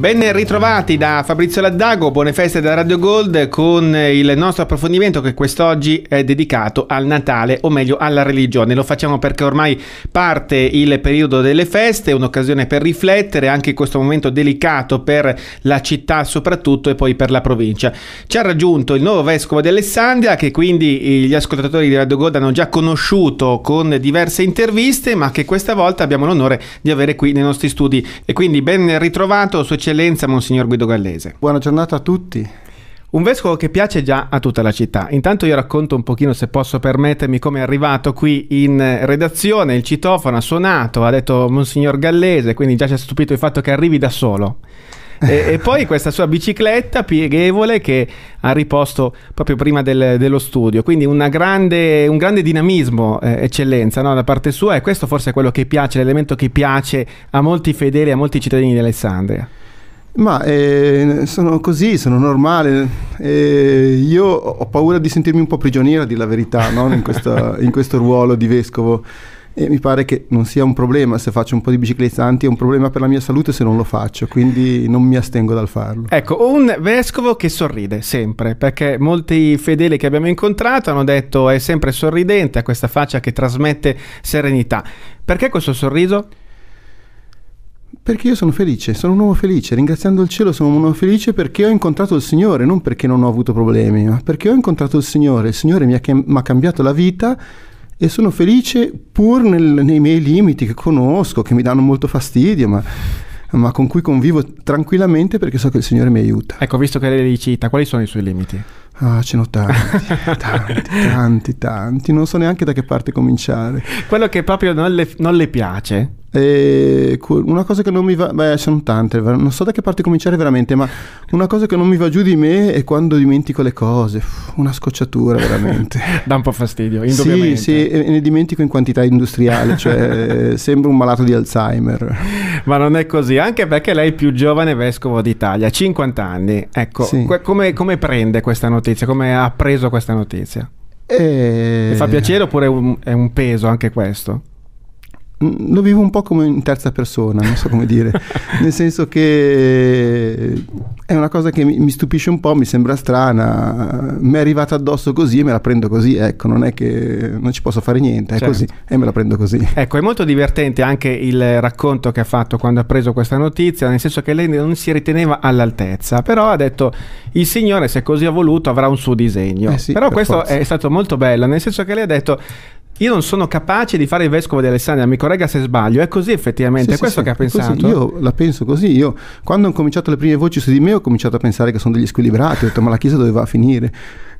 Ben ritrovati da Fabrizio Laddago, buone feste da Radio Gold con il nostro approfondimento che quest'oggi è dedicato al Natale o meglio alla religione. Lo facciamo perché ormai parte il periodo delle feste, un'occasione per riflettere anche in questo momento delicato per la città soprattutto e poi per la provincia. Ci ha raggiunto il nuovo vescovo di Alessandria che quindi gli ascoltatori di Radio Gold hanno già conosciuto con diverse interviste ma che questa volta abbiamo l'onore di avere qui nei nostri studi e quindi ben ritrovato suo eccellenza Monsignor Guido Gallese. Buona giornata a tutti. Un vescovo che piace già a tutta la città. Intanto io racconto un pochino, se posso permettermi, come è arrivato qui in eh, redazione. Il citofono ha suonato, ha detto Monsignor Gallese, quindi già ci ha stupito il fatto che arrivi da solo. e, e, poi questa sua bicicletta pieghevole che ha riposto proprio prima del, dello studio. Quindi grande, un grande dinamismo, eh, eccellenza, no? da parte sua e questo forse è quello che piace, l'elemento che piace a molti fedeli, a molti cittadini di Alessandria. Ma eh, sono così, sono normale. Eh, io ho paura di sentirmi un po' prigioniera, a dire la verità, no? in, questa, in questo ruolo di vescovo. E mi pare che non sia un problema se faccio un po' di bicicletta, anzi è un problema per la mia salute se non lo faccio, quindi non mi astengo dal farlo. Ecco, un vescovo che sorride sempre, perché molti fedeli che abbiamo incontrato hanno detto è sempre sorridente, ha questa faccia che trasmette serenità. Perché questo sorriso? Perché io sono felice, sono un uomo felice, ringraziando il cielo sono un uomo felice perché ho incontrato il Signore, non perché non ho avuto problemi, ma perché ho incontrato il Signore, il Signore mi ha, mi ha cambiato la vita e sono felice pur nel, nei miei limiti che conosco, che mi danno molto fastidio, ma, ma, con cui convivo tranquillamente perché so che il Signore mi aiuta. Ecco, visto che lei li cita, quali sono i suoi limiti? Ah, ce ne ho tanti, tanti, tanti, tanti, non so neanche da che parte cominciare. Quello che proprio non le, non le piace e una cosa che non mi va, beh, sono tante, non so da che parte cominciare veramente, ma una cosa che non mi va giù di me è quando dimentico le cose, una scocciatura veramente. Dà un po' fastidio, indubbiamente. Sì, sì, e ne dimentico in quantità industriale, cioè sembro un malato di Alzheimer. Ma non è così, anche perché lei è il più giovane vescovo d'Italia, 50 anni. Ecco, sì. que- come, come prende questa notizia? Come ha preso questa notizia? E... Eh. Le fa piacere oppure un, è un peso anche questo? lo vivo un po' come in terza persona, non so come dire, nel senso che è una cosa che mi, stupisce un po', mi sembra strana, mi è arrivata addosso così e me la prendo così, ecco, non è che non ci posso fare niente, è certo. così e me la prendo così. Ecco, è molto divertente anche il racconto che ha fatto quando ha preso questa notizia, nel senso che lei non si riteneva all'altezza, però ha detto il Signore se così ha voluto avrà un suo disegno. Eh sì, però questo forza. è stato molto bello, nel senso che lei ha detto io non sono capace di fare il vescovo di Alessandria, mi corregga se sbaglio, è così effettivamente, sì, è questo sì, che ha pensato? Così, io la penso così, io quando ho cominciato le prime voci su di me ho cominciato a pensare che sono degli squilibrati, ho detto ma la Chiesa dove va a finire?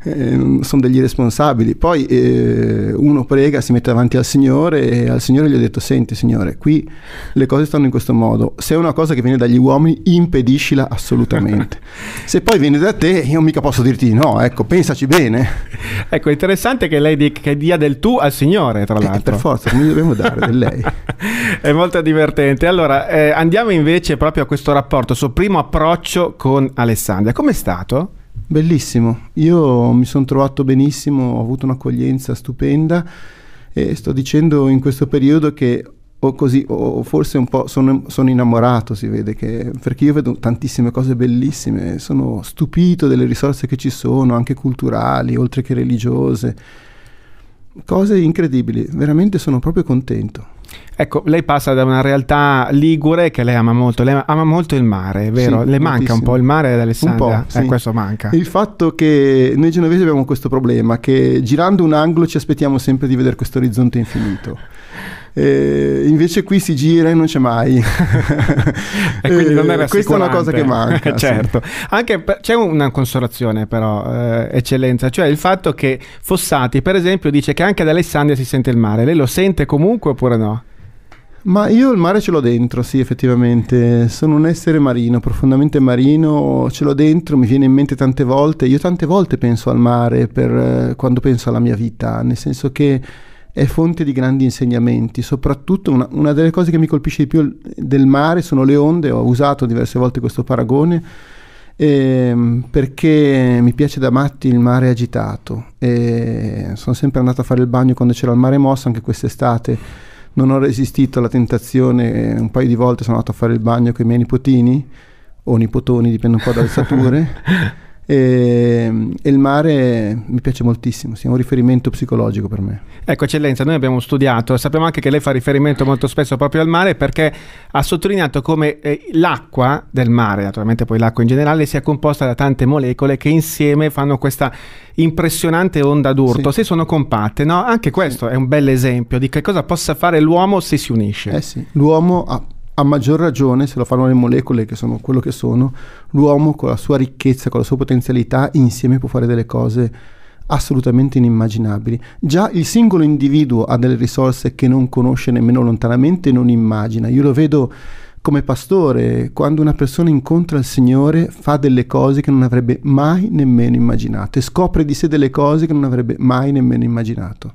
eh, sono degli responsabili. Poi eh, uno prega, si mette davanti al Signore e al Signore gli ho detto, senti Signore, qui le cose stanno in questo modo, se è una cosa che viene dagli uomini impediscila assolutamente. se poi viene da te io mica posso dirti no, ecco, pensaci bene. Ecco, è interessante che lei dica, che dia del tu al Signore, tra eh, l'altro. Eh, per forza, come dobbiamo dare del lei. è molto divertente. Allora, eh, andiamo invece proprio a questo rapporto, suo primo approccio con Alessandria. Com'è stato? Bellissimo, io mi sono trovato benissimo, ho avuto un'accoglienza stupenda e sto dicendo in questo periodo che o così, o forse un po' sono, sono innamorato, si vede che, perché io vedo tantissime cose bellissime, sono stupito delle risorse che ci sono, anche culturali, oltre che religiose, cose incredibili, veramente sono proprio contento. Ecco, lei passa da una realtà ligure che lei ama molto, lei ama molto il mare, è vero? Sì, le manca moltissimo. un po' il mare ad Alessandria? Un po', eh, sì. eh, questo manca. Il fatto che noi genovesi abbiamo questo problema, che girando un angolo ci aspettiamo sempre di vedere questo orizzonte infinito. E invece qui si gira e non c'è mai. e quindi non è rassicurante. Eh, questa è una cosa che manca. certo. Sì. Anche per, c'è una consolazione però, eh, eccellenza, cioè il fatto che Fossati per esempio dice che anche ad Alessandria si sente il mare. Lei lo sente comunque oppure no? Ma io il mare ce l'ho dentro, sì, effettivamente. Sono un essere marino, profondamente marino, ce l'ho dentro, mi viene in mente tante volte. Io tante volte penso al mare per, eh, quando penso alla mia vita, nel senso che è fonte di grandi insegnamenti, soprattutto una, una, delle cose che mi colpisce di più del mare sono le onde, ho usato diverse volte questo paragone, ehm, perché mi piace da matti il mare agitato, e sono sempre andato a fare il bagno quando c'era il mare mosso, anche quest'estate non ho resistito alla tentazione, un paio di volte sono andato a fare il bagno con i miei nipotini o nipotoni, dipende un po' dalle stature. Ehm, e, il mare mi piace moltissimo, sia sì, un riferimento psicologico per me. Ecco, eccellenza, noi abbiamo studiato, sappiamo anche che lei fa riferimento molto spesso proprio al mare perché ha sottolineato come eh, l'acqua del mare, naturalmente poi l'acqua in generale, sia composta da tante molecole che insieme fanno questa impressionante onda d'urto, sì. se sono compatte, no? Anche questo sì. è un bel esempio di che cosa possa fare l'uomo se si unisce. Eh sì, l'uomo ha a maggior ragione, se lo fanno le molecole che sono quello che sono, l'uomo con la sua ricchezza, con la sua potenzialità, insieme può fare delle cose assolutamente inimmaginabili. Già il singolo individuo ha delle risorse che non conosce nemmeno lontanamente, e non immagina. Io lo vedo come pastore, quando una persona incontra il Signore fa delle cose che non avrebbe mai nemmeno immaginato e scopre di sé delle cose che non avrebbe mai nemmeno immaginato.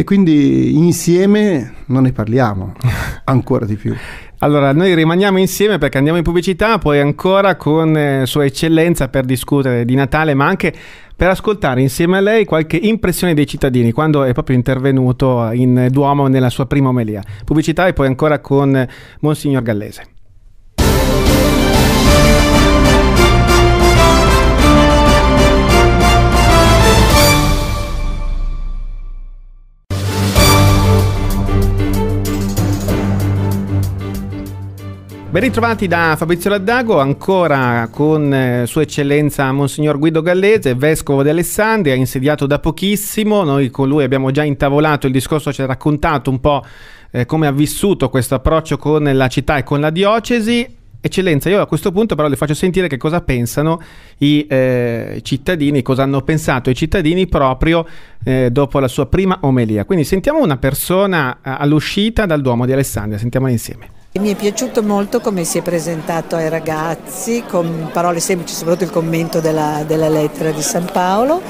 E quindi insieme non ne parliamo ancora di più. Allora, noi rimaniamo insieme perché andiamo in pubblicità, poi ancora con eh, Sua Eccellenza per discutere di Natale, ma anche per ascoltare insieme a lei qualche impressione dei cittadini quando è proprio intervenuto in Duomo nella sua prima omelia. Pubblicità e poi ancora con eh, Monsignor Gallese. Ben ritrovati da Fabrizio Laddago, ancora con eh, Sua Eccellenza Monsignor Guido Gallese, Vescovo di Alessandria, insediato da pochissimo. Noi con lui abbiamo già intavolato il discorso, ci ha raccontato un po' eh, come ha vissuto questo approccio con la città e con la diocesi. Eccellenza, io a questo punto però le faccio sentire che cosa pensano i eh, cittadini, cosa hanno pensato i cittadini proprio eh, dopo la sua prima omelia. Quindi sentiamo una persona eh, all'uscita dal Duomo di Alessandria, sentiamola insieme. Mi è piaciuto molto come si è presentato ai ragazzi, con parole semplici, soprattutto il commento della, della lettera di San Paolo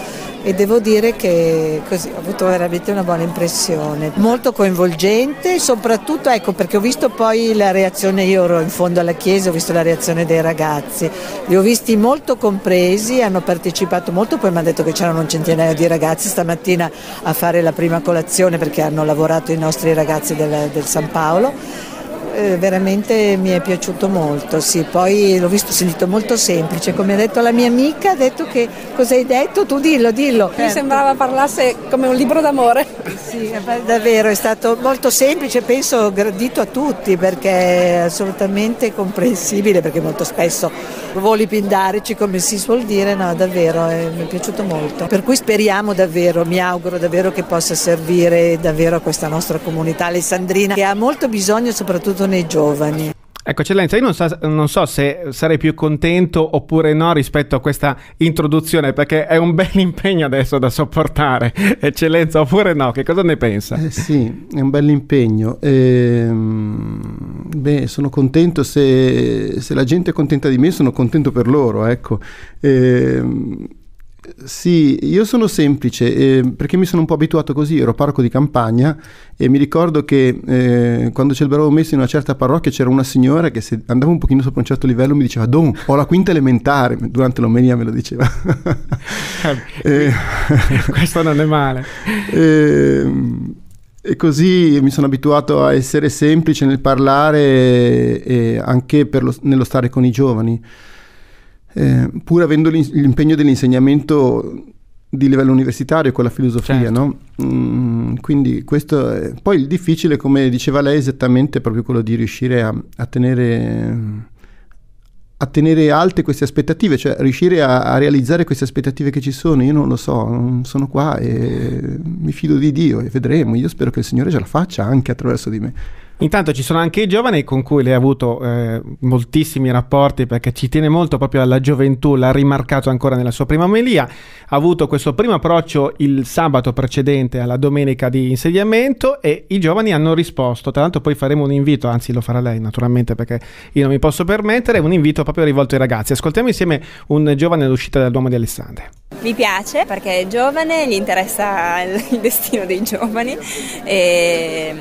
e devo dire che così, ho avuto veramente una buona impressione, molto coinvolgente, soprattutto ecco, perché ho visto poi la reazione, io ero in fondo alla chiesa, ho visto la reazione dei ragazzi, li ho visti molto compresi, hanno partecipato molto, poi mi hanno detto che c'erano un centinaio di ragazzi stamattina a fare la prima colazione perché hanno lavorato i nostri ragazzi del, del San Paolo eh, veramente mi è piaciuto molto, sì. poi l'ho visto sentito molto semplice, come ha detto la mia amica, ha detto che cosa hai detto, tu dillo, dillo. Certo. Mi sembrava parlasse come un libro d'amore. Sì, davvero, è stato molto semplice, penso gradito a tutti perché è assolutamente comprensibile, perché molto spesso voli pindarici come si suol dire, no davvero eh, mi è piaciuto molto. Per cui speriamo davvero, mi auguro davvero che possa servire davvero a questa nostra comunità alessandrina che ha molto bisogno soprattutto nei giovani. Ecco Eccellenza, io non so, non so, se sarei più contento oppure no rispetto a questa introduzione perché è un bel impegno adesso da sopportare, Eccellenza oppure no, che cosa ne pensa? Eh sì, è un bel impegno. Ehm, beh, sono contento se, se, la gente è contenta di me, sono contento per loro, ecco. Ehm, sì, io sono semplice eh, perché mi sono un po' abituato così, ero parco di campagna e mi ricordo che eh, quando celebravo messo in una certa parrocchia c'era una signora che se andavo un pochino sopra un certo livello mi diceva Don, ho la quinta elementare, durante l'omelia me lo diceva. eh, questo non è male. Ehm, e così mi sono abituato a essere semplice nel parlare e anche lo, nello stare con i giovani eh, pur avendo l'impegno dell'insegnamento di livello universitario con la filosofia, certo. no? Mm, quindi questo è... Poi il difficile, come diceva lei, è esattamente proprio quello di riuscire a, a, tenere, a tenere... alte queste aspettative, cioè riuscire a, a, realizzare queste aspettative che ci sono, io non lo so, sono qua e mi fido di Dio e vedremo, io spero che il Signore ce la faccia anche attraverso di me. Intanto ci sono anche i giovani con cui lei ha avuto eh, moltissimi rapporti perché ci tiene molto proprio alla gioventù, l'ha rimarcato ancora nella sua prima omelia, ha avuto questo primo approccio il sabato precedente alla domenica di insediamento e i giovani hanno risposto, tra l'altro poi faremo un invito, anzi lo farà lei naturalmente perché io non mi posso permettere, un invito proprio rivolto ai ragazzi. Ascoltiamo insieme un giovane all'uscita dal Duomo di Alessandria. Mi piace perché è giovane, gli interessa il destino dei giovani e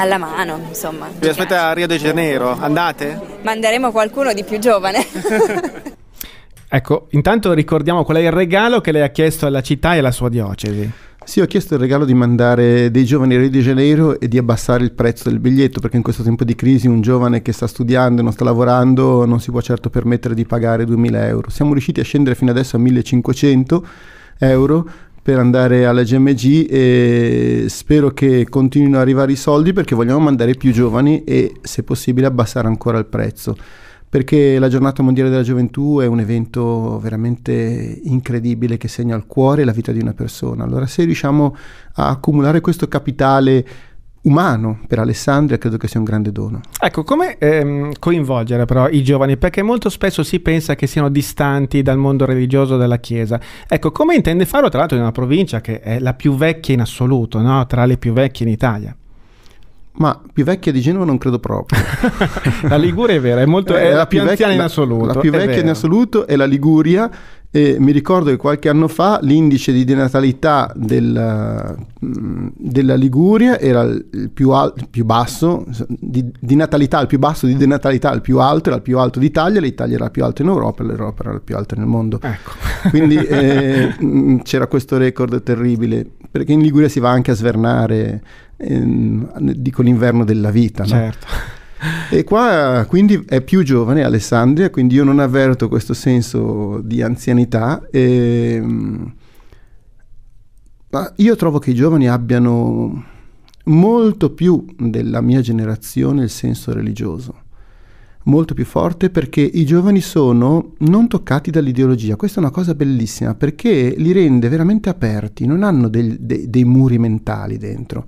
alla mano, insomma. Vi aspetta a Rio de Janeiro, andate? Manderemo qualcuno di più giovane. ecco, intanto ricordiamo qual è il regalo che lei ha chiesto alla città e alla sua diocesi. Sì, ho chiesto il regalo di mandare dei giovani a Rio de Janeiro e di abbassare il prezzo del biglietto, perché in questo tempo di crisi un giovane che sta studiando e non sta lavorando non si può certo permettere di pagare 2000 euro. Siamo riusciti a scendere fino adesso a 1500 euro per andare alla GMG e spero che continuino ad arrivare i soldi perché vogliamo mandare più giovani e se possibile abbassare ancora il prezzo perché la giornata mondiale della gioventù è un evento veramente incredibile che segna il cuore e la vita di una persona. Allora se riusciamo a accumulare questo capitale umano per Alessandria credo che sia un grande dono. Ecco, come ehm, coinvolgere però i giovani? Perché molto spesso si pensa che siano distanti dal mondo religioso della Chiesa. Ecco, come intende farlo tra l'altro in una provincia che è la più vecchia in assoluto, no? tra le più vecchie in Italia? Ma più vecchia di Genova non credo proprio. la Liguria è vera, è, molto, eh, è, la più anziana in assoluto. La, la più vecchia in assoluto è la Liguria. E mi ricordo che qualche anno fa l'indice di denatalità della, mm, della Liguria era il più, al, il più basso, di, di, natalità il più basso, di denatalità al più alto, era il più alto d'Italia, l'Italia era il più alto in Europa, e l'Europa era il più alto nel mondo. Ecco. Quindi eh, mm, c'era questo record terribile, perché in Liguria si va anche a svernare ehm, dico l'inverno della vita. No? Certo. E qua quindi è più giovane Alessandria, quindi io non avverto questo senso di anzianità. E, ehm, ma io trovo che i giovani abbiano molto più della mia generazione il senso religioso molto più forte perché i giovani sono non toccati dall'ideologia. Questa è una cosa bellissima perché li rende veramente aperti, non hanno del, de, dei muri mentali dentro.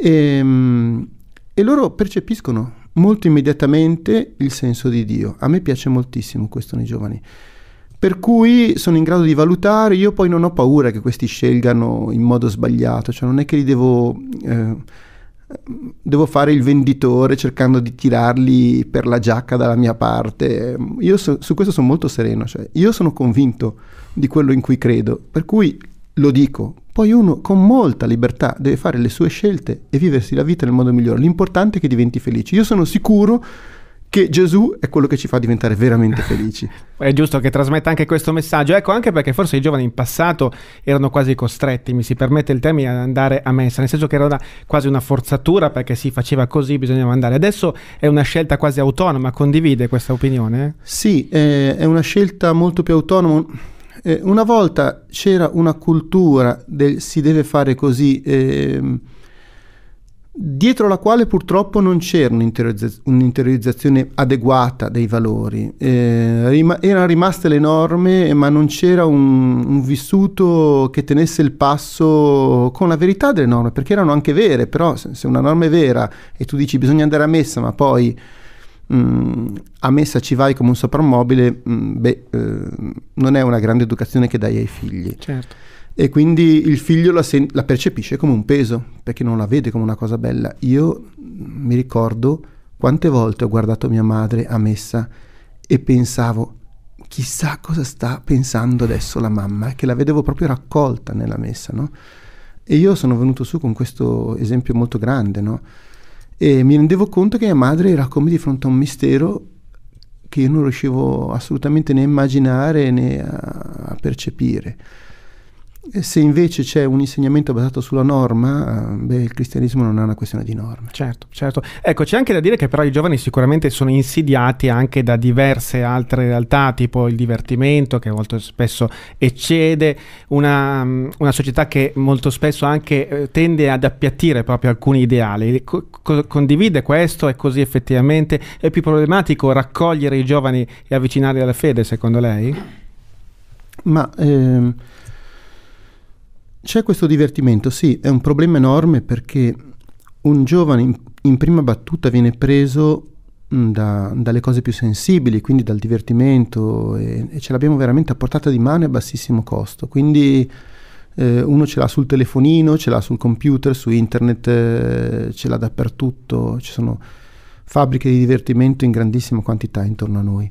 E, ehm, e loro percepiscono molto immediatamente il senso di Dio. A me piace moltissimo questo nei giovani. Per cui sono in grado di valutare, io poi non ho paura che questi scelgano in modo sbagliato, cioè non è che li devo, eh, devo fare il venditore cercando di tirarli per la giacca dalla mia parte. Io so, su questo sono molto sereno, cioè io sono convinto di quello in cui credo, per cui lo dico, poi uno con molta libertà deve fare le sue scelte e viversi la vita nel modo migliore. L'importante è che diventi felice. Io sono sicuro che Gesù è quello che ci fa diventare veramente felici. è giusto che trasmetta anche questo messaggio, ecco anche perché forse i giovani in passato erano quasi costretti, mi si permette il termine, ad andare a messa, nel senso che era una, quasi una forzatura perché si faceva così, bisognava andare. Adesso è una scelta quasi autonoma, condivide questa opinione? Sì, è una scelta molto più autonoma eh, una volta c'era una cultura del si deve fare così, eh, dietro la quale purtroppo non c'era un'interiorizzazione, adeguata dei valori. Eh, rima- erano rimaste le norme, ma non c'era un, un vissuto che tenesse il passo con la verità delle norme, perché erano anche vere, però se, se una norma è vera e tu dici bisogna andare a messa, ma poi mh, mm, a ci vai come un soprammobile, mh, mm, beh, eh, non è una grande educazione che dai ai figli. Certo. E quindi il figlio la, sen- la percepisce come un peso, perché non la vede come una cosa bella. Io mm, mi ricordo quante volte ho guardato mia madre a messa e pensavo, chissà cosa sta pensando adesso la mamma, che la vedevo proprio raccolta nella messa, no? E io sono venuto su con questo esempio molto grande, no? e mi rendevo conto che mia madre era come di fronte a un mistero che io non riuscivo assolutamente né a immaginare né a percepire. Se invece c'è un insegnamento basato sulla norma, eh, beh, il cristianesimo non è una questione di norme. Certo, certo. Ecco, c'è anche da dire che però i giovani sicuramente sono insidiati anche da diverse altre realtà, tipo il divertimento che molto spesso eccede, una, mm, una società che molto spesso anche eh, tende ad appiattire proprio alcuni ideali. Co- condivide questo È così effettivamente è più problematico raccogliere i giovani e avvicinarli alla fede, secondo lei? Ma... Ehm... C'è questo divertimento, sì, è un problema enorme perché un giovane in, in prima battuta viene preso mm, da, dalle cose più sensibili, quindi dal divertimento e, e, ce l'abbiamo veramente a portata di mano e a bassissimo costo. Quindi eh, uno ce l'ha sul telefonino, ce l'ha sul computer, su internet, eh, ce l'ha dappertutto, ci sono fabbriche di divertimento in grandissima quantità intorno a noi.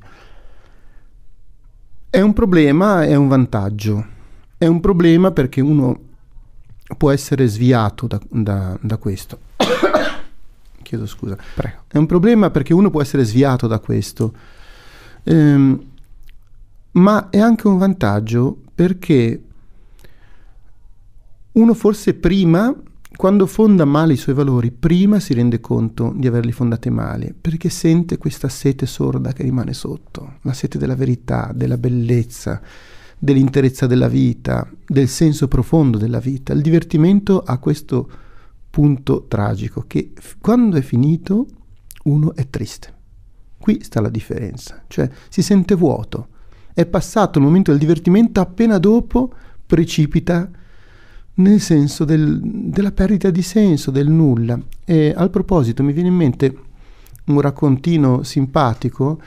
È un problema, è un vantaggio. È un problema perché uno può essere sviato da, da, da questo. Chiedo scusa. Prego. È un problema perché uno può essere sviato da questo, ehm, ma è anche un vantaggio perché uno forse prima, quando fonda male i suoi valori, prima si rende conto di averli fondati male, perché sente questa sete sorda che rimane sotto, la sete della verità, della bellezza, dell'interezza della vita, del senso profondo della vita. Il divertimento ha questo punto tragico che quando è finito uno è triste. Qui sta la differenza, cioè si sente vuoto. È passato il momento del divertimento, appena dopo precipita nel senso del, della perdita di senso, del nulla. E al proposito mi viene in mente un raccontino simpatico.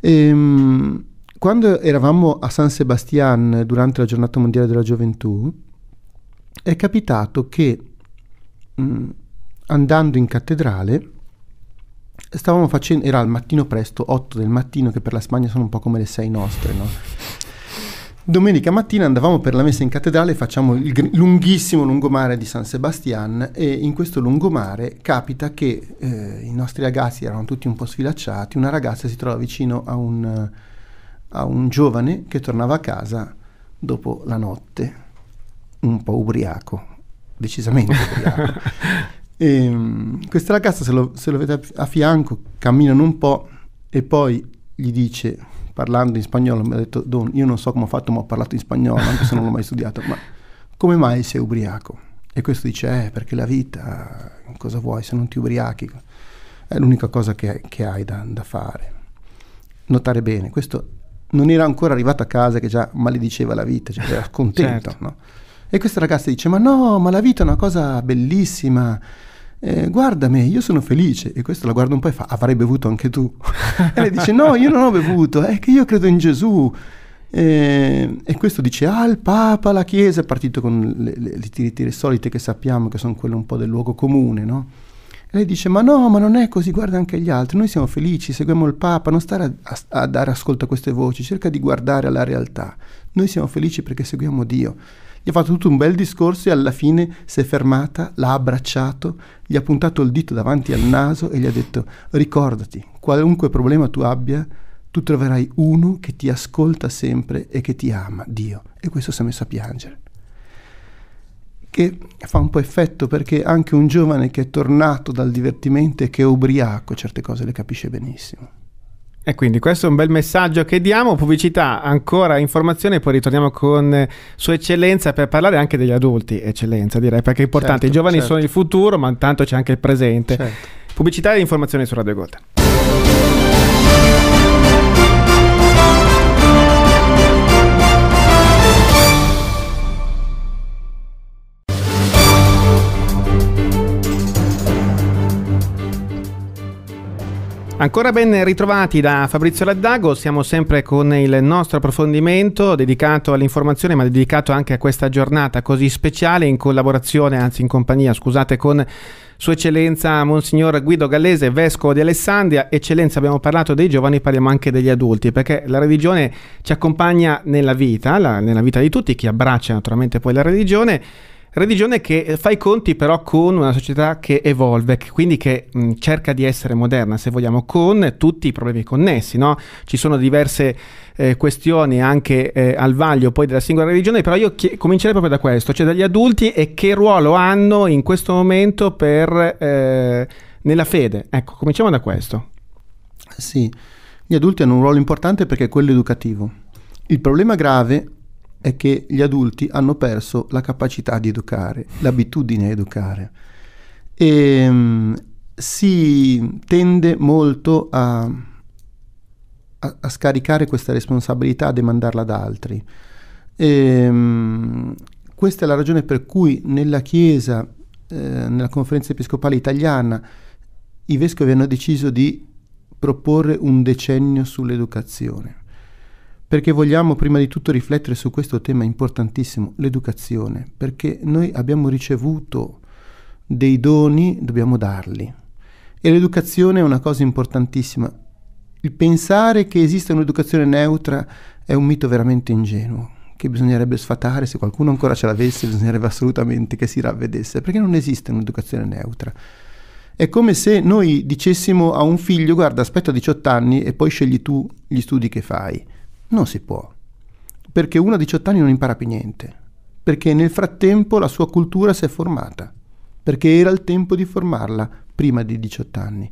Ehm, quando eravamo a San Sebastian durante la giornata mondiale della gioventù, è capitato che mh, mm, andando in cattedrale, stavamo facendo, era al mattino presto, 8 del mattino, che per la Spagna sono un po' come le 6 nostre, no? Domenica mattina andavamo per la messa in cattedrale, facciamo il lunghissimo lungomare di San Sebastian e in questo lungomare capita che eh, i nostri ragazzi erano tutti un po' sfilacciati, una ragazza si trova vicino a un a un giovane che tornava a casa dopo la notte, un po' ubriaco, decisamente ubriaco. e, ehm, questa ragazza, se lo, se lo vede a fianco, camminano un po' e poi gli dice, parlando in spagnolo, mi ha detto, Don, io non so come ho fatto, ma ho parlato in spagnolo, anche se non l'ho mai studiato, ma come mai sei ubriaco? E questo dice, eh, perché la vita, cosa vuoi se non ti ubriachi? È l'unica cosa che, che hai da, da fare. Notare bene, questo non era ancora arrivato a casa che già malediceva la vita, cioè era contento. certo. no? E questa ragazza dice, ma no, ma la vita è una cosa bellissima, eh, guarda me, io sono felice. E questo la guarda un po' e fa, avrei bevuto anche tu. e lei dice, no, io non ho bevuto, è che io credo in Gesù. E, eh, e questo dice, ah, il Papa, la Chiesa, è partito con le, le, le, le solite che sappiamo, che sono quelle un po' del luogo comune, no? Lei dice, ma no, ma non è così, guarda anche gli altri, noi siamo felici, seguiamo il Papa, non stare a, a, a dare ascolto a queste voci, cerca di guardare alla realtà. Noi siamo felici perché seguiamo Dio. Gli ha fatto tutto un bel discorso e alla fine si è fermata, l'ha abbracciato, gli ha puntato il dito davanti al naso e gli ha detto, ricordati, qualunque problema tu abbia, tu troverai uno che ti ascolta sempre e che ti ama, Dio. E questo si è messo a piangere che fa un po' effetto perché anche un giovane che è tornato dal divertimento e che è ubriaco certe cose le capisce benissimo. E quindi questo è un bel messaggio che diamo, pubblicità, ancora informazione, poi ritorniamo con eh, Sua Eccellenza per parlare anche degli adulti, Eccellenza direi, perché è importante, certo, i giovani certo. sono il futuro, ma intanto c'è anche il presente. Certo. Pubblicità e informazione su Radio Gota. Ancora ben ritrovati da Fabrizio Laddago, siamo sempre con il nostro approfondimento dedicato all'informazione ma dedicato anche a questa giornata così speciale in collaborazione, anzi in compagnia, scusate, con Sua Eccellenza Monsignor Guido Gallese, Vescovo di Alessandria. Eccellenza, abbiamo parlato dei giovani, parliamo anche degli adulti perché la religione ci accompagna nella vita, la, nella vita di tutti, chi abbraccia naturalmente poi la religione Religione che eh, fa i conti però con una società che evolve, quindi che mh, cerca di essere moderna, se vogliamo, con tutti i problemi connessi. No? Ci sono diverse eh, questioni anche eh, al vaglio poi della singola religione, però io chi- comincerei proprio da questo, cioè dagli adulti e che ruolo hanno in questo momento per, eh, nella fede. Ecco, cominciamo da questo. Sì, gli adulti hanno un ruolo importante perché è quello educativo. Il problema grave è che gli adulti hanno perso la capacità di educare, l'abitudine a educare. E ehm, si tende molto a, a, a, scaricare questa responsabilità, a demandarla ad altri. E, ehm, questa è la ragione per cui nella Chiesa, eh, nella conferenza episcopale italiana, i vescovi hanno deciso di proporre un decennio sull'educazione perché vogliamo prima di tutto riflettere su questo tema importantissimo, l'educazione, perché noi abbiamo ricevuto dei doni, dobbiamo darli. E l'educazione è una cosa importantissima. Il pensare che esista un'educazione neutra è un mito veramente ingenuo, che bisognerebbe sfatare, se qualcuno ancora ce l'avesse bisognerebbe assolutamente che si ravvedesse, perché non esiste un'educazione neutra. È come se noi dicessimo a un figlio guarda aspetta 18 anni e poi scegli tu gli studi che fai. Non si può, perché uno a 18 anni non impara più niente, perché nel frattempo la sua cultura si è formata, perché era il tempo di formarla prima di 18 anni.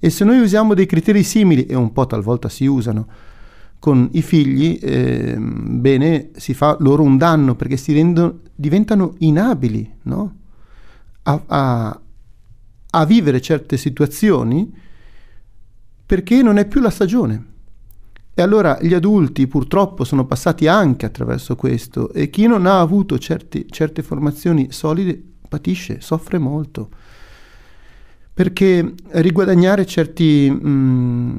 E se noi usiamo dei criteri simili, e un po' talvolta si usano, con i figli, eh, bene, si fa loro un danno perché si rendono, diventano inabili no? a, a, a vivere certe situazioni perché non è più la stagione. E allora gli adulti purtroppo sono passati anche attraverso questo e chi non ha avuto certi, certe formazioni solide patisce, soffre molto. Perché riguadagnare certi mh, mm,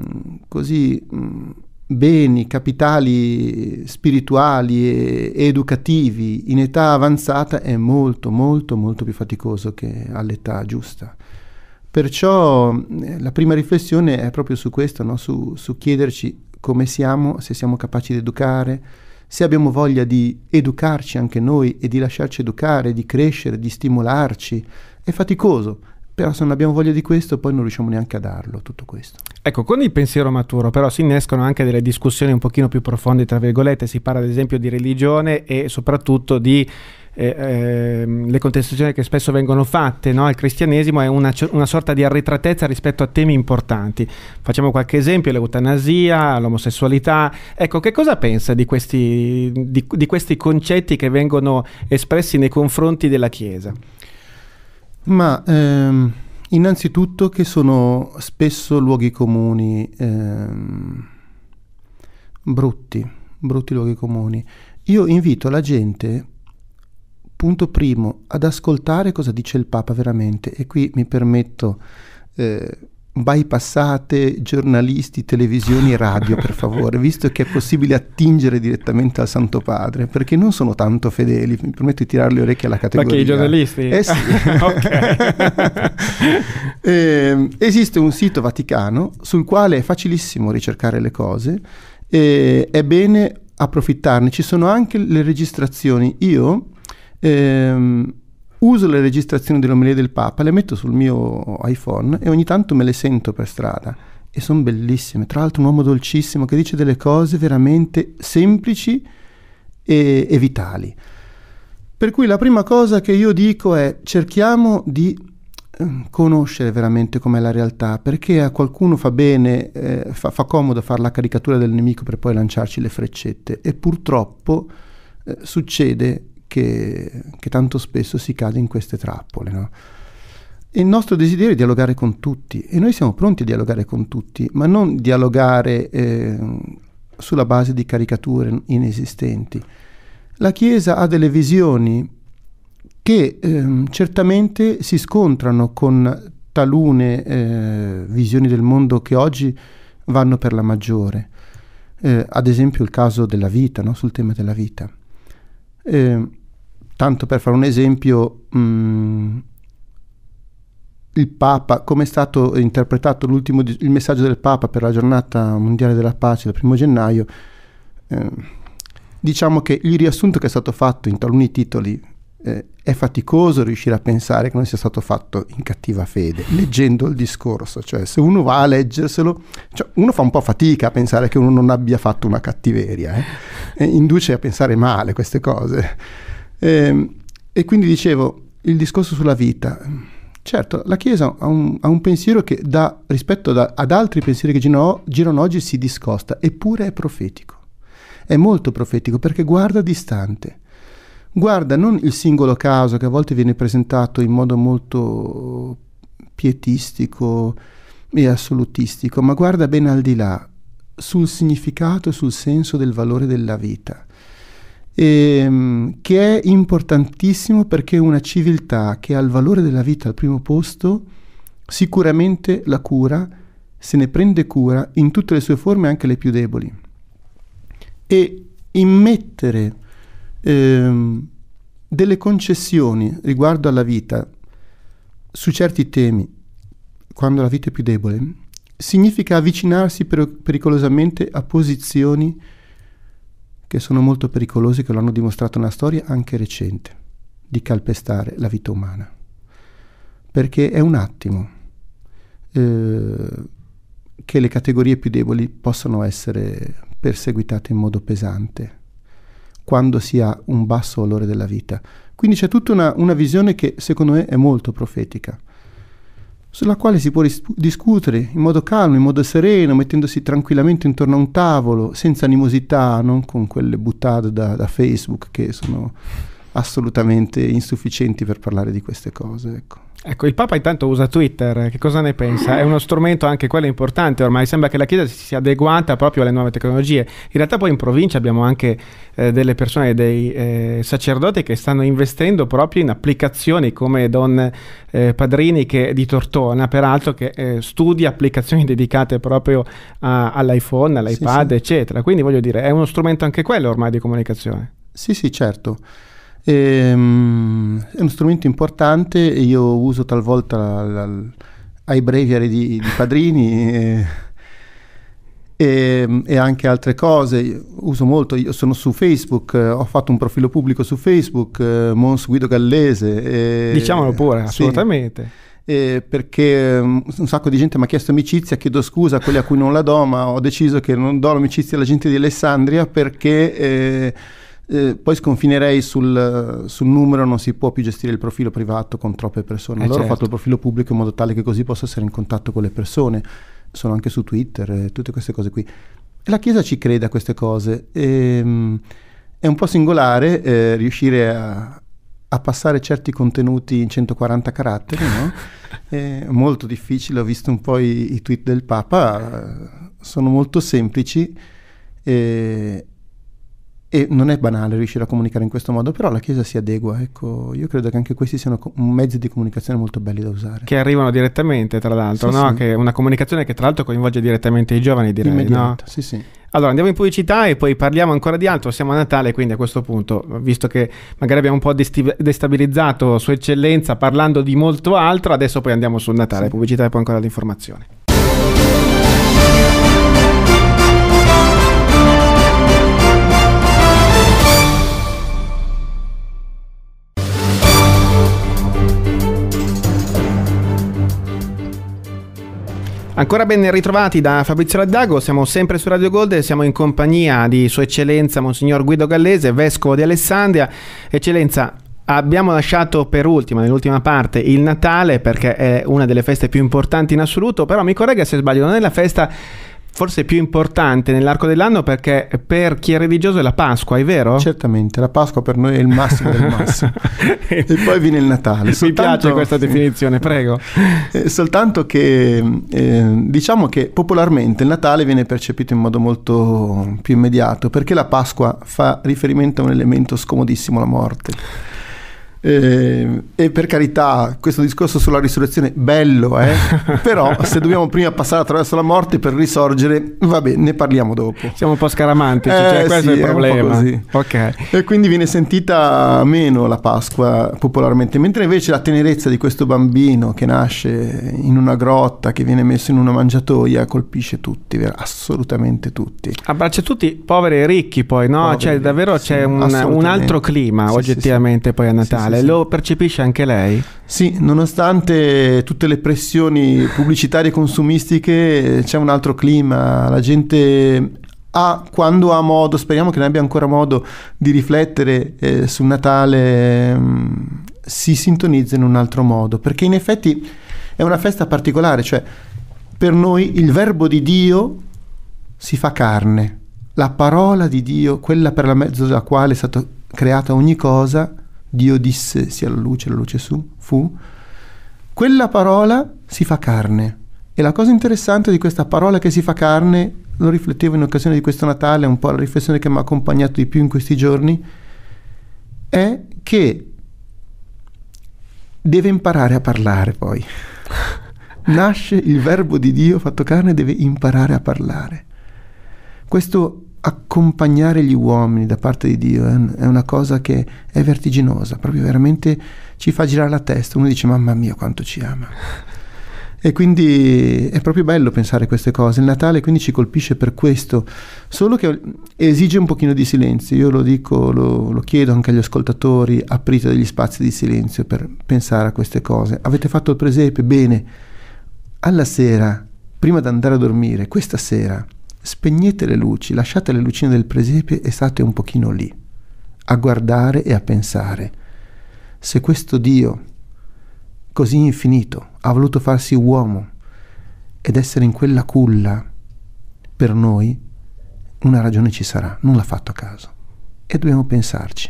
così, mh, mm, beni, capitali spirituali e educativi in età avanzata è molto, molto, molto più faticoso che all'età giusta. Perciò eh, la prima riflessione è proprio su questo, no? su, su chiederci come siamo, se siamo capaci di educare, se abbiamo voglia di educarci anche noi e di lasciarci educare, di crescere, di stimolarci. È faticoso, però se non abbiamo voglia di questo poi non riusciamo neanche a darlo tutto questo. Ecco, con il pensiero maturo però si innescono anche delle discussioni un pochino più profonde, tra virgolette, si parla ad esempio di religione e soprattutto di eh, le contestazioni che spesso vengono fatte no, al cristianesimo è una, una, sorta di arretratezza rispetto a temi importanti. Facciamo qualche esempio, l'eutanasia, l'omosessualità. Ecco, che cosa pensa di questi, di, di questi concetti che vengono espressi nei confronti della Chiesa? Ma ehm, innanzitutto che sono spesso luoghi comuni ehm, brutti, brutti luoghi comuni. Io invito la gente punto primo, ad ascoltare cosa dice il Papa veramente. E qui mi permetto... Eh, bypassate giornalisti, televisioni e radio, per favore, visto che è possibile attingere direttamente al Santo Padre, perché non sono tanto fedeli, mi permetto di tirare le orecchie alla categoria. Ma che i giornalisti? Eh sì. eh, esiste un sito vaticano sul quale è facilissimo ricercare le cose, eh, è bene approfittarne, ci sono anche le registrazioni. Io Ehm, uso le registrazioni dell'omelia del Papa, le metto sul mio iPhone e ogni tanto me le sento per strada e sono bellissime. Tra l'altro un uomo dolcissimo che dice delle cose veramente semplici e, e vitali. Per cui la prima cosa che io dico è cerchiamo di ehm, conoscere veramente com'è la realtà, perché a qualcuno fa bene, eh, fa, fa, comodo fare la caricatura del nemico per poi lanciarci le freccette e purtroppo eh, succede che, che tanto spesso si cade in queste trappole. No? Il nostro desiderio è dialogare con tutti e noi siamo pronti a dialogare con tutti, ma non dialogare eh, sulla base di caricature inesistenti. La Chiesa ha delle visioni che eh, certamente si scontrano con talune eh, visioni del mondo che oggi vanno per la maggiore. Eh, ad esempio il caso della vita, no? sul tema della vita. Eh, Tanto per fare un esempio, mh, mm, il Papa, come è stato interpretato il messaggio del Papa per la giornata mondiale della pace del primo gennaio, eh, diciamo che il riassunto che è stato fatto in taluni titoli eh, è faticoso riuscire a pensare che non sia stato fatto in cattiva fede, leggendo il discorso, cioè se uno va a leggerselo, cioè, uno fa un po' fatica a pensare che uno non abbia fatto una cattiveria, eh? induce a pensare male queste cose. E, ehm, e quindi dicevo, il discorso sulla vita. Certo, la Chiesa ha un, ha un pensiero che da, rispetto da, ad altri pensieri che girano, girano oggi si discosta, eppure è profetico. È molto profetico perché guarda distante guarda non il singolo caso che a volte viene presentato in modo molto pietistico e assolutistico, ma guarda ben al di là, sul significato e sul senso del valore della vita ehm, che è importantissimo perché una civiltà che ha il valore della vita al primo posto, sicuramente la cura, se ne prende cura in tutte le sue forme, anche le più deboli. E immettere ehm, delle concessioni riguardo alla vita su certi temi, quando la vita è più debole, significa avvicinarsi per- pericolosamente a posizioni che sono molto pericolosi, che lo hanno dimostrato nella storia anche recente, di calpestare la vita umana. Perché è un attimo eh, che le categorie più deboli possano essere perseguitate in modo pesante quando si ha un basso valore della vita. Quindi c'è tutta una, una visione che secondo me è molto profetica sulla quale si può ris- discutere in modo calmo, in modo sereno, mettendosi tranquillamente intorno a un tavolo, senza animosità, non con quelle buttate da, da Facebook che sono assolutamente insufficienti per parlare di queste cose. Ecco. Ecco, il Papa intanto usa Twitter, eh, che cosa ne pensa? È uno strumento anche quello importante, ormai sembra che la Chiesa si sia adeguata proprio alle nuove tecnologie. In realtà poi in provincia abbiamo anche eh, delle persone, dei eh, sacerdoti che stanno investendo proprio in applicazioni come Don eh, Padrini che, di Tortona, peraltro che eh, studia applicazioni dedicate proprio a, all'iPhone, all'iPad, sì, sì. eccetera. Quindi voglio dire, è uno strumento anche quello ormai di comunicazione. Sì, sì, certo. E, um, è uno strumento importante io uso talvolta ai breviari di, di Padrini e, e, e, anche altre cose. uso molto, io sono su Facebook, ho fatto un profilo pubblico su Facebook, eh, Mons Guido Gallese. Eh, Diciamolo pure, assolutamente. Sì. Eh, perché um, un sacco di gente mi ha chiesto amicizia, chiedo scusa a quelli a cui non la do, ma ho deciso che non do l'amicizia alla gente di Alessandria perché eh, eh, poi sconfinerei sul, sul, numero, non si può più gestire il profilo privato con troppe persone. Eh allora certo. ho fatto il profilo pubblico in modo tale che così possa essere in contatto con le persone. Sono anche su Twitter, eh, tutte queste cose qui. E la Chiesa ci crede a queste cose. E, ehm, è un po' singolare eh, riuscire a, a, passare certi contenuti in 140 caratteri, no? È molto difficile, ho visto un po' i, i tweet del Papa, eh, sono molto semplici. E, e non è banale riuscire a comunicare in questo modo, però la Chiesa si adegua, ecco, io credo che anche questi siano co- mezzi di comunicazione molto belli da usare. Che arrivano direttamente, tra l'altro, sì, no? sì. Che una comunicazione che tra l'altro coinvolge direttamente i giovani, direi, no? Sì, sì. Allora andiamo in pubblicità e poi parliamo ancora di altro, siamo a Natale, quindi a questo punto, visto che magari abbiamo un po' destabilizzato Sua Eccellenza parlando di molto altro, adesso poi andiamo sul Natale, sì. pubblicità e poi ancora l'informazione. Ancora ben ritrovati da Fabrizio Raddago, siamo sempre su Radio Gold e siamo in compagnia di Sua Eccellenza Monsignor Guido Gallese, Vescovo di Alessandria. Eccellenza, Abbiamo lasciato per ultima, nell'ultima parte, il Natale perché è una delle feste più importanti in assoluto, però mi corregga se sbaglio, non è la festa forse più importante nell'arco dell'anno perché per chi è religioso è la Pasqua, è vero? Certamente, la Pasqua per noi è il massimo del massimo. e poi viene il Natale. Soltanto... Mi piace questa definizione, prego. Eh, soltanto che eh, diciamo che popolarmente il Natale viene percepito in modo molto più immediato perché la Pasqua fa riferimento a un elemento scomodissimo, la morte. Eh, e per carità, questo discorso sulla risurrezione bello, eh? però se dobbiamo prima passare attraverso la morte per risorgere, vabbè, ne parliamo dopo. Siamo un po' scaramantici, cioè, eh, cioè, questo sì, è il problema. È okay. E quindi viene sentita meno la Pasqua popolarmente, mentre invece la tenerezza di questo bambino che nasce in una grotta, che viene messo in una mangiatoia, colpisce tutti, assolutamente tutti. Abbraccia tutti, poveri e ricchi poi, no? Poveri, cioè davvero sì, c'è un, un, altro clima sì, oggettivamente poi a Natale male, sì, lo percepisce anche lei? Sì, nonostante tutte le pressioni pubblicitarie e consumistiche c'è un altro clima, la gente ha, quando ha modo, speriamo che ne abbia ancora modo di riflettere eh, sul Natale, mh, mm, si sintonizza in un altro modo, perché in effetti è una festa particolare, cioè per noi il verbo di Dio si fa carne, la parola di Dio, quella per mezzo della quale è stata creata ogni cosa, Dio disse sia la luce, la luce su, fu, quella parola si fa carne. E la cosa interessante di questa parola che si fa carne, lo riflettevo in occasione di questo Natale, un po' la riflessione che mi ha accompagnato di più in questi giorni, è che deve imparare a parlare poi. Nasce il verbo di Dio fatto carne, deve imparare a parlare. Questo accompagnare gli uomini da parte di Dio è una cosa che è vertiginosa, proprio veramente ci fa girare la testa, uno dice mamma mia quanto ci ama. E quindi è proprio bello pensare queste cose. Il Natale quindi ci colpisce per questo, solo che esige un pochino di silenzio. Io lo dico, lo, lo chiedo anche agli ascoltatori, aprite degli spazi di silenzio per pensare a queste cose. Avete fatto il presepe? Bene. Alla sera, prima di andare a dormire, questa sera, Spegnete le luci, lasciate le lucine del presepe e state un pochino lì, a guardare e a pensare. Se questo Dio, così infinito, ha voluto farsi uomo ed essere in quella culla per noi, una ragione ci sarà, non l'ha fatto a caso. E dobbiamo pensarci.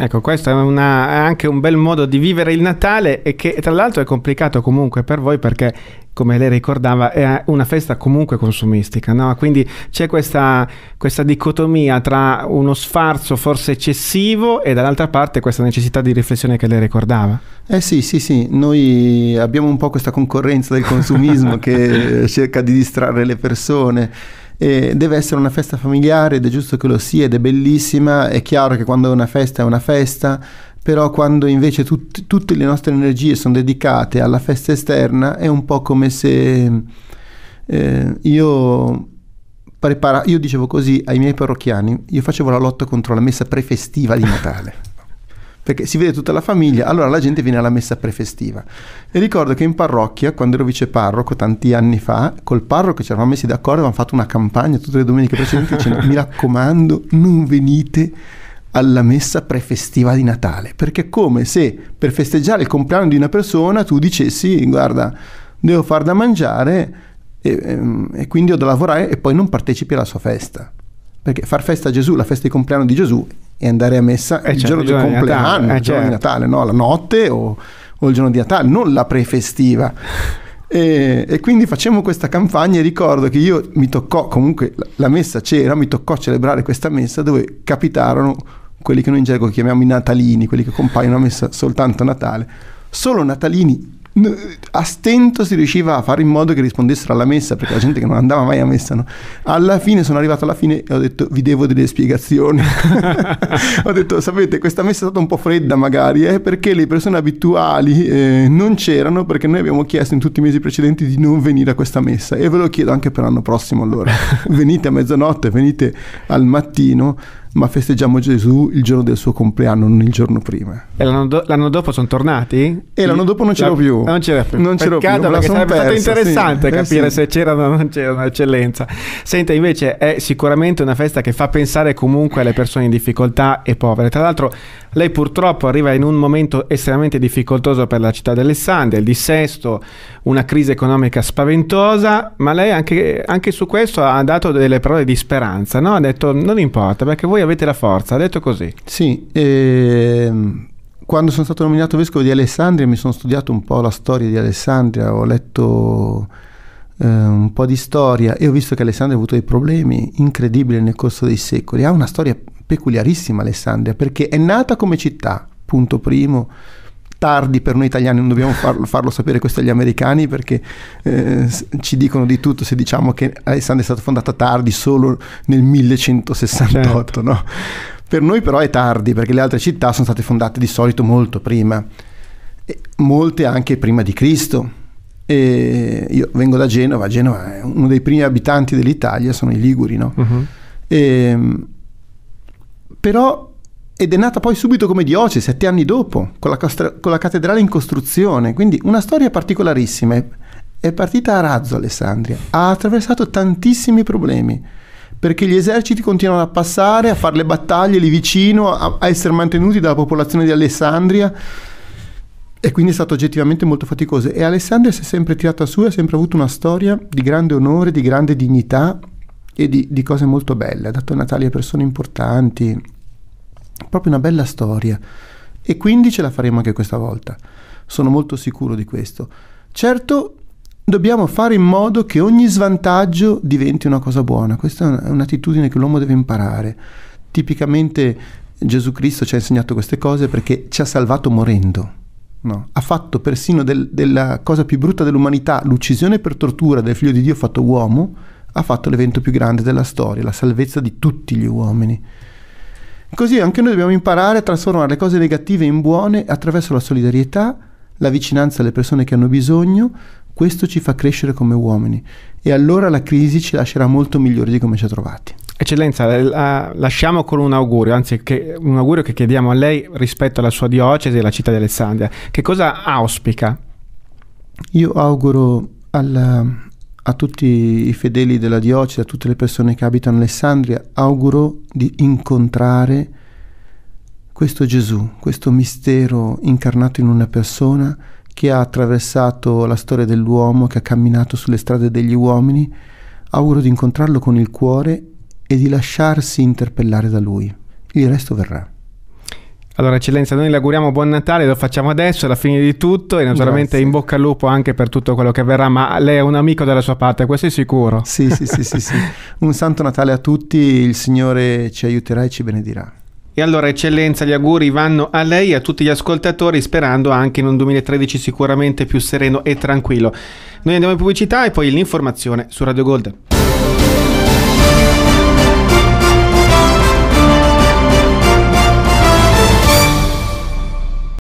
Ecco, questo è, una, è, anche un bel modo di vivere il Natale e che tra l'altro è complicato comunque per voi perché, come lei ricordava, è una festa comunque consumistica, no? quindi c'è questa, questa dicotomia tra uno sfarzo forse eccessivo e dall'altra parte questa necessità di riflessione che lei ricordava. Eh sì, sì, sì, noi abbiamo un po' questa concorrenza del consumismo che cerca di distrarre le persone eh, deve essere una festa familiare ed è giusto che lo sia ed è bellissima, è chiaro che quando è una festa è una festa, però quando invece tut- tutte le nostre energie sono dedicate alla festa esterna è un po' come se eh, io prepara- io dicevo così ai miei parrocchiani, io facevo la lotta contro la messa prefestiva di Natale. perché si vede tutta la famiglia, allora la gente viene alla messa prefestiva. E ricordo che in parrocchia, quando ero vice parroco tanti anni fa, col parroco ci eravamo messi d'accordo, avevamo fatto una campagna tutte le domeniche precedenti dicendo mi raccomando non venite alla messa prefestiva di Natale, perché è come se per festeggiare il compleanno di una persona tu dicessi guarda devo far da mangiare e, ehm, e quindi ho da lavorare e poi non partecipi alla sua festa. Perché far festa a Gesù, la festa di compleanno di Gesù, e andare a messa eh il certo, giorno del compleanno, eh il giorno certo. di Natale, no? la notte o, o, il giorno di Natale, non la prefestiva. E, e quindi facciamo questa campagna e ricordo che io mi toccò, comunque la messa c'era, mi toccò celebrare questa messa dove capitarono quelli che noi in gergo chiamiamo i natalini, quelli che compaiono a messa soltanto a Natale. Solo natalini a stento si riusciva a fare in modo che rispondessero alla messa, perché la gente che non andava mai a messa, no? alla fine sono arrivato alla fine e ho detto vi devo delle spiegazioni. ho detto sapete questa messa è stata un po' fredda magari, eh, perché le persone abituali eh, non c'erano, perché noi abbiamo chiesto in tutti i mesi precedenti di non venire a questa messa e ve lo chiedo anche per l'anno prossimo allora. venite a mezzanotte, venite al mattino ma festeggiamo Gesù il giorno del suo compleanno, non il giorno prima. E l'anno, do- l'anno dopo sono tornati? E l'anno dopo non c'ero la- più. Non c'era più. Non c'ero Peccato più. Perché sarebbe stato interessante sì, eh, capire eh sì. se c'era o non c'era un'eccellenza. Senta, invece è sicuramente una festa che fa pensare comunque alle persone in difficoltà e povere. Tra l'altro lei purtroppo arriva in un momento estremamente difficoltoso per la città di Alessandria, il dissesto, una crisi economica spaventosa, ma lei anche, anche su questo ha dato delle parole di speranza, no? ha detto non importa perché voi voi avete la forza, ha detto così. Sì, ehm, quando sono stato nominato vescovo di Alessandria mi sono studiato un po' la storia di Alessandria, ho letto eh, un po' di storia e ho visto che Alessandria ha avuto dei problemi incredibili nel corso dei secoli. Ha una storia peculiarissima Alessandria perché è nata come città, punto primo, tardi per noi italiani, non dobbiamo farlo, farlo sapere questo agli americani perché eh, ci dicono di tutto se diciamo che Alessandria è stata fondata tardi, solo nel 1168. Certo. No? Per noi però è tardi perché le altre città sono state fondate di solito molto prima, e molte anche prima di Cristo. E io vengo da Genova, Genova è uno dei primi abitanti dell'Italia, sono i Liguri, no? Uh-huh. E, ehm, però ed è nata poi subito come diocesi, sette anni dopo, con la, castra- con la cattedrale in costruzione, quindi una storia particolarissima. È partita a razzo Alessandria, ha attraversato tantissimi problemi, perché gli eserciti continuano a passare, a fare le battaglie lì vicino, a, a essere mantenuti dalla popolazione di Alessandria, e quindi è stato oggettivamente molto faticoso. E Alessandria si è sempre tirata su e ha sempre avuto una storia di grande onore, di grande dignità e di, di cose molto belle. Ha dato natali a persone importanti, Proprio una bella storia. E quindi ce la faremo anche questa volta. Sono molto sicuro di questo. Certo, dobbiamo fare in modo che ogni svantaggio diventi una cosa buona. Questa è un'attitudine che l'uomo deve imparare. Tipicamente Gesù Cristo ci ha insegnato queste cose perché ci ha salvato morendo. No. Ha fatto persino del, della cosa più brutta dell'umanità, l'uccisione per tortura del figlio di Dio fatto uomo, ha fatto l'evento più grande della storia, la salvezza di tutti gli uomini. Così anche noi dobbiamo imparare a trasformare le cose negative in buone attraverso la solidarietà, la vicinanza alle persone che hanno bisogno, questo ci fa crescere come uomini e allora la crisi ci lascerà molto migliori di come ci ha trovati. Eccellenza, eh, la, lasciamo con un augurio, anzi che, un augurio che chiediamo a lei rispetto alla sua diocesi e alla città di Alessandria. Che cosa auspica? Io auguro alla, a tutti i fedeli della diocesi, a tutte le persone che abitano Alessandria, auguro di incontrare questo Gesù, questo mistero incarnato in una persona che ha attraversato la storia dell'uomo, che ha camminato sulle strade degli uomini, auguro di incontrarlo con il cuore e di lasciarsi interpellare da lui. Il resto verrà. Allora, Eccellenza, noi le auguriamo buon Natale, lo facciamo adesso, alla fine di tutto, e naturalmente Grazie. in bocca al lupo anche per tutto quello che verrà, ma lei è un amico della sua parte, questo è sicuro. Sì, sì, sì, sì, sì. Un santo Natale a tutti, il Signore ci aiuterà e ci benedirà. E allora, Eccellenza, gli auguri vanno a lei e a tutti gli ascoltatori, sperando anche in un 2013 sicuramente più sereno e tranquillo. Noi andiamo in pubblicità e poi l'informazione su Radio Gold.